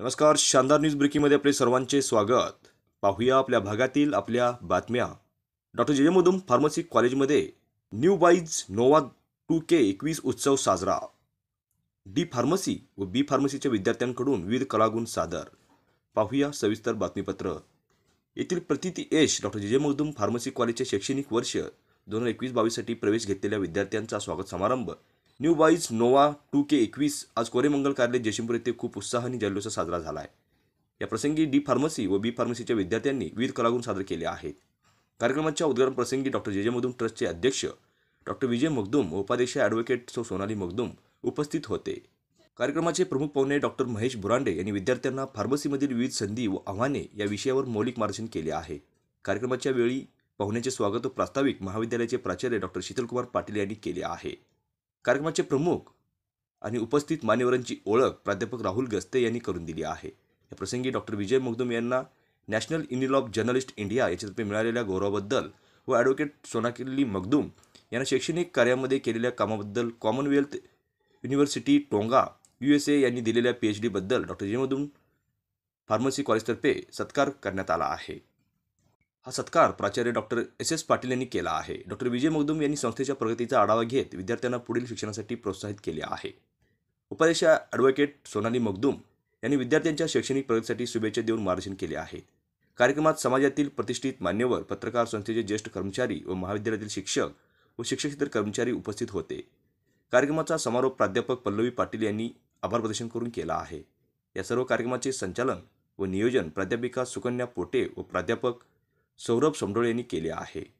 नमस्कार शानदार न्यूज ब्रेकिंगमध्ये आपले सर्वांचे स्वागत पाहूया आपल्या भागातील आपल्या बातम्या डॉक्टर जे मुदुम फार्मसी कॉलेजमध्ये न्यू वाईज नोवा टू के एकवीस उत्सव साजरा डी फार्मसी व बी फार्मसीच्या विद्यार्थ्यांकडून विविध कलागुण सादर पाहूया सविस्तर बातमीपत्र येथील प्रतिती S doctor J Magdum pharmacy कॉलेजचे शैक्षणिक वर्ष दोन हजार एकवीस बावीससाठी प्रवेश घेतलेल्या विद्यार्थ्यांचा स्वागत समारंभ new boys Nova two K एकवीस आज कोरेमंगल कार्यालय जयशिंपूर येथे खूप उत्साहाने जल्लोष साजरा झाला आहे या प्रसंगी डी फार्मसी व बी फार्मसीच्या विद्यार्थ्यांनी विविध कलागुण सादर केले आहेत कार्यक्रमाच्या उद्घाटनप्रसंगी डॉक्टर जे जे ट्रस्टचे अध्यक्ष डॉक्टर विजय मगदूम व उपाध्यक्ष ॲडव्होकेट सो सोनाली मगदूम उपस्थित होते कार्यक्रमाचे प्रमुख पाहुणे डॉक्टर महेश बुरांडे यांनी विद्यार्थ्यांना फार्मसीमधील विविध संधी व आव्हाने या विषयावर मौलिक मार्गदर्शन केले आहे कार्यक्रमाच्या वेळी पाहुण्याचे स्वागत व प्रास्ताविक महाविद्यालयाचे प्राचार्य डॉक्टर शीतलकुमार पाटील यांनी केले आहे कार्यक्रमाचे प्रमुख आणि उपस्थित मान्यवरांची ओळख प्राध्यापक राहुल गस्ते यांनी करून दिली आहे या प्रसंगी डॉक्टर विजय मुगदुम यांना National Union of Journalist India याच्यातर्फे मिळालेल्या गौरवाबद्दल व ॲडव्होकेट सोनाकिल्ली मगदूम यांना शैक्षणिक कार्यामध्ये केलेल्या कामाबद्दल Commonwealth University Tonga U S A यांनी दिलेल्या पी एच डीबद्दल डॉक्टर जेमधून फार्मसी कॉलेजतर्फे सत्कार करण्यात आला आहे हा सत्कार प्राचार्य डॉक्टर एस एस पाटील यांनी केला आहे डॉक्टर विजय मगदुम यांनी संस्थेच्या प्रगतीचा आढावा घेत विद्यार्थ्यांना पुढील शिक्षणासाठी प्रोत्साहित केले आहे उपाध्यक्षा ॲडव्होकेट सोनाली मगदुम यांनी विद्यार्थ्यांच्या शैक्षणिक प्रगतीसाठी शुभेच्छा देऊन मार्गदर्शन केले आहे कार्यक्रमात समाजातील प्रतिष्ठित मान्यवर पत्रकार संस्थेचे ज्येष्ठ कर्मचारी व महाविद्यालयातील शिक्षक व शिक्षकेतर कर्मचारी उपस्थित होते कार्यक्रमाचा समारोप प्राध्यापक पल्लवी पाटील यांनी आभार प्रदर्शन करून केला आहे या सर्व कार्यक्रमाचे संचालन व नियोजन प्राध्यापिका सुकन्या पोटे व प्राध्यापक सौरभ समडोळ यांनी केले आहे